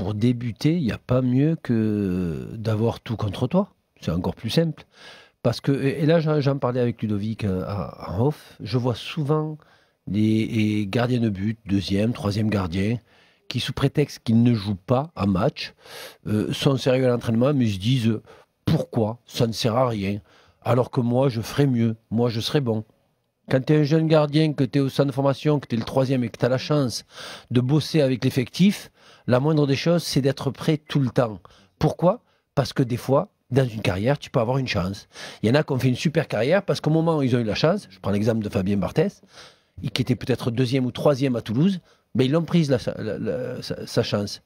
pour débuter, il n'y a pas mieux que d'avoir tout contre toi. C'est encore plus simple. Parce que, et là j'en parlais avec Ludovic euh, à off, je vois souvent les gardiens de but, deuxième, troisième gardien, qui sous prétexte qu'ils ne jouent pas un match, euh, sont sérieux à l'entraînement, mais se disent pourquoi ça ne sert à rien, alors que moi je ferais mieux, moi je serais bon. Quand tu es un jeune gardien, que tu es au sein de formation, que tu es le troisième et que tu as la chance de bosser avec l'effectif, la moindre des choses, c'est d'être prêt tout le temps. Pourquoi Parce que des fois, dans une carrière, tu peux avoir une chance. Il y en a qui ont fait une super carrière parce qu'au moment où ils ont eu la chance, je prends l'exemple de Fabien Barthès, qui était peut-être deuxième ou troisième à Toulouse, mais ils l'ont prise sa, chance.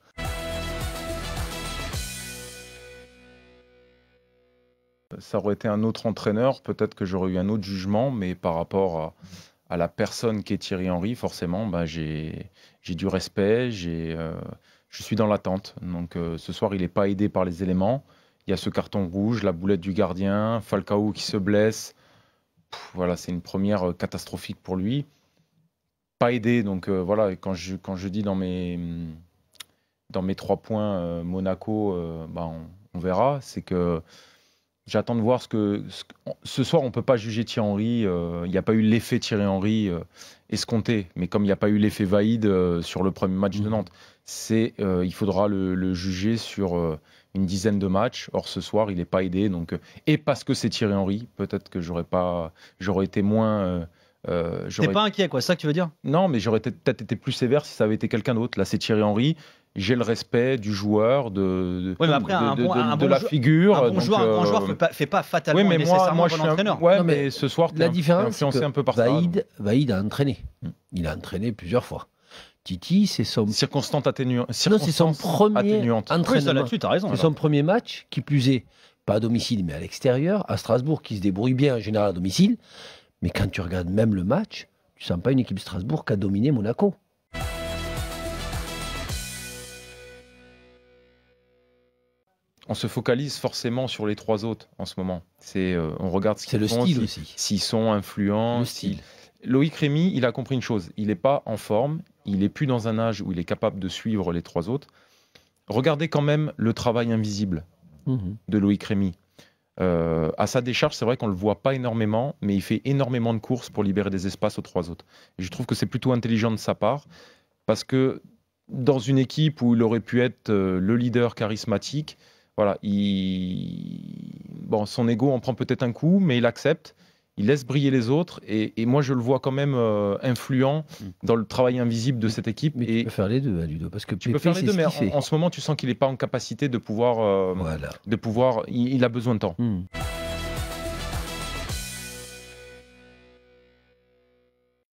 Ça aurait été un autre entraîneur, peut-être que j'aurais eu un autre jugement, mais par rapport à, la personne qui est Thierry Henry, forcément, ben, j'ai du respect, j'ai euh, je suis dans l'attente. Donc euh, ce soir, il n'est pas aidé par les éléments. Il y a ce carton rouge, la boulette du gardien, Falcao qui se blesse. voilà, c'est une première euh, catastrophique pour lui. Pas aidé, donc euh, voilà, quand je, quand je dis dans mes, dans mes trois points Monaco, bah, on, on, verra, c'est que J'attends de voir ce que, ce, soir on peut pas juger Thierry Henry. Euh, il n'y a pas eu l'effet Thierry Henry euh, escompté, mais comme il n'y a pas eu l'effet Vaïd euh, sur le premier match de mhm. Nantes, c'est il faudra le, juger sur une dizaine de matchs. Or ce soir il n'est pas aidé, donc et parce que c'est Thierry Henry, peut-être que j'aurais pas, j'aurais été moins euh, T'es pas inquiet, quoi, ça que tu veux dire Non, mais j'aurais peut-être été plus sévère si ça avait été quelqu'un d'autre. Là, c'est Thierry Henry j'ai le respect du joueur, de, de, la figure. Un bon joueur, un joueur euh, fait pas, fait fatalement oui, mais moi, nécessairement je entraîneur. mais, ce soir, la différence, c'est un peu Vaïd, a entraîné. Hmm. Il a entraîné plusieurs fois. Titi, c'est son. Circonstante atténuante. c'est son premier c'est son premier match, qui plus est, pas à domicile, mais à l'extérieur, à Strasbourg, qui se débrouille bien en général à domicile. Mais quand tu regardes même le match, tu sens pas une équipe Strasbourg qui a dominé Monaco. on se focalise forcément sur les trois autres en ce moment. C'est euh, on regarde ce qu'ils font, s'ils sont influents. Le style. Loïc Rémy, il a compris une chose. Il n'est pas en forme. Il n'est plus dans un âge où il est capable de suivre les trois autres. Regardez quand même le travail invisible mhm. de Loïc Rémy. Euh, à sa décharge, c'est vrai qu'on ne le voit pas énormément, mais il fait énormément de courses pour libérer des espaces aux trois autres. je trouve que c'est plutôt intelligent de sa part, parce que dans une équipe où il aurait pu être euh, le leader charismatique, voilà, il... bon, son ego en prend peut-être un coup, mais il accepte. Il laisse briller les autres et, moi je le vois quand même euh, influent mm. dans le travail invisible de cette équipe. Mais tu peux faire les deux, hein, Ludo, parce que tu peux faire les deux, mais en, ce moment tu sens qu'il n'est pas en capacité de pouvoir, euh, de pouvoir, il, a besoin de temps. Mm.